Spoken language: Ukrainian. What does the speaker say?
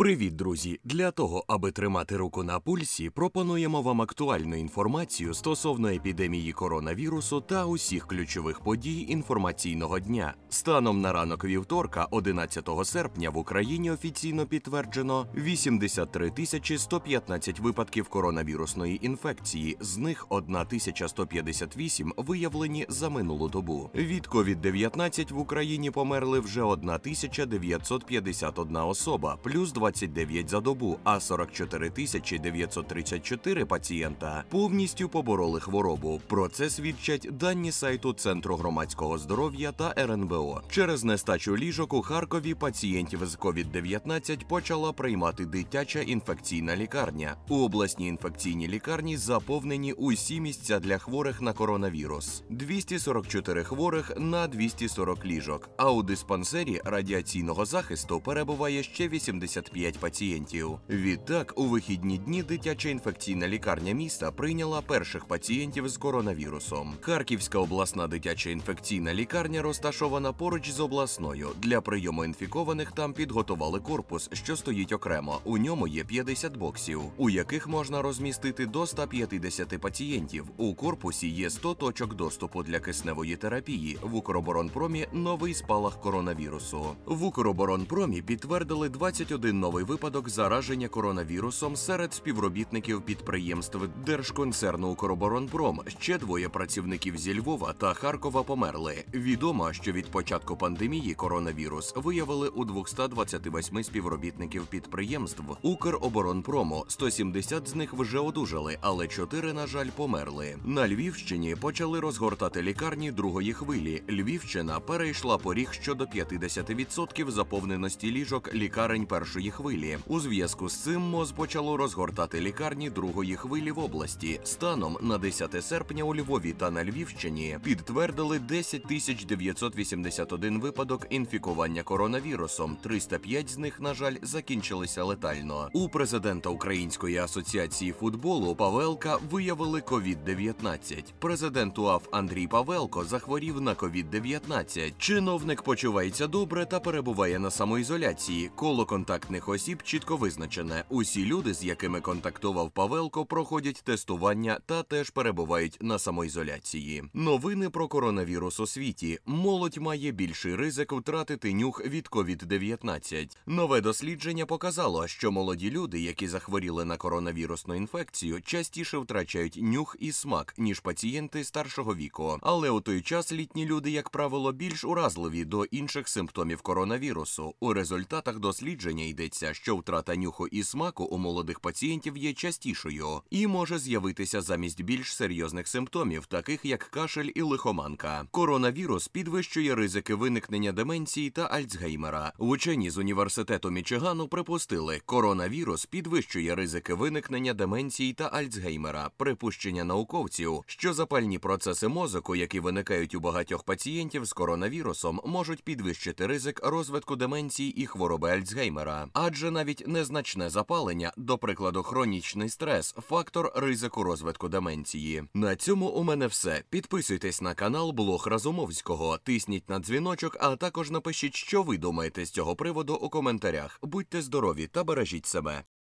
Привіт, друзі! Для того, аби тримати руку на пульсі, пропонуємо вам актуальну інформацію стосовно епідемії коронавірусу та усіх ключових подій інформаційного дня. Станом на ранок вівторка, 11 серпня, в Україні офіційно підтверджено 83 тисячі 115 випадків коронавірусної інфекції, з них 1158 виявлені за минулу добу. Від COVID-19 в Україні померли вже 1951 особа, плюс 20 29 за добу, а 44 тисячі 934 пацієнта повністю побороли хворобу. Про це свідчать дані сайту Центру громадського здоров'я та РНБО. Через нестачу ліжок у Харкові пацієнтів з COVID-19 почала приймати дитяча інфекційна лікарня. У обласній інфекційній лікарні заповнені усі місця для хворих на коронавірус: 244 хворих на 240 ліжок. А у диспансері радіаційного захисту перебуває ще 85 5 пацієнтів. Відтак, у вихідні дні дитяча інфекційна лікарня міста прийняла перших пацієнтів з коронавірусом. Харківська обласна дитяча інфекційна лікарня розташована поруч з обласною. Для прийому інфікованих там підготували корпус, що стоїть окремо. У ньому є 50 боксів, у яких можна розмістити до 150 пацієнтів. У корпусі є 100 точок доступу для кисневої терапії. В Укроборонпромі новий спалах коронавірусу. В Укроборонпромі підтвердили 21 нових новий випадок зараження коронавірусом серед співробітників підприємств держконцерну «Укроборонпром». Ще двоє працівників зі Львова та Харкова померли. Відомо, що від початку пандемії коронавірус виявили у 228 співробітників підприємств Укроборонпрому 170 з них вже одужали, але 4, на жаль, померли. На Львівщині почали розгортати лікарні другої хвилі. Львівщина перейшла поріг щодо 50% заповненості ліжок лікарень першої хвилі хвилі. У зв'язку з цим МОЗ почало розгортати лікарні другої хвилі в області. Станом на 10 серпня у Львові та на Львівщині підтвердили 10 981 випадок інфікування коронавірусом. 305 з них, на жаль, закінчилися летально. У президента Української асоціації футболу Павелка виявили COVID-19. Президент УАФ Андрій Павелко захворів на COVID-19. Чиновник почувається добре та перебуває на самоізоляції. Коло контактних юридичних осіб чітко визначене. Усі люди, з якими контактував Павелко, проходять тестування та теж перебувають на самоізоляції. Новини про коронавірус у світі. Молодь має більший ризик втратити нюх від COVID-19. Нове дослідження показало, що молоді люди, які захворіли на коронавірусну інфекцію, частіше втрачають нюх і смак ніж пацієнти старшого віку. Але у той час літні люди, як правило, більш уразливі до інших симптомів коронавірусу. У результатах дослідження йде виявляється, що втрата нюху і смаку у молодих пацієнтів є частішою і може з'явитися замість більш серйозних симптомів, таких як кашель і лихоманка. Коронавірус підвищує ризики виникнення деменції та Альцгеймера. Учені з університету Мічигану припустили, коронавірус підвищує ризики виникнення деменції та Альцгеймера. Припущення науковців, що запальні процеси мозку, які виникають у багатьох пацієнтів з коронавірусом, можуть підвищити ризик розвитку деменції і хвороби Альцгеймера адже навіть незначне запалення, до прикладу, хронічний стрес, фактор ризику розвитку деменції. На цьому у мене все. Підписуйтесь на канал Блог Разумовського, тисніть на дзвіночок, а також напишіть, що ви думаєте з цього приводу у коментарях. Будьте здорові та бережіть себе.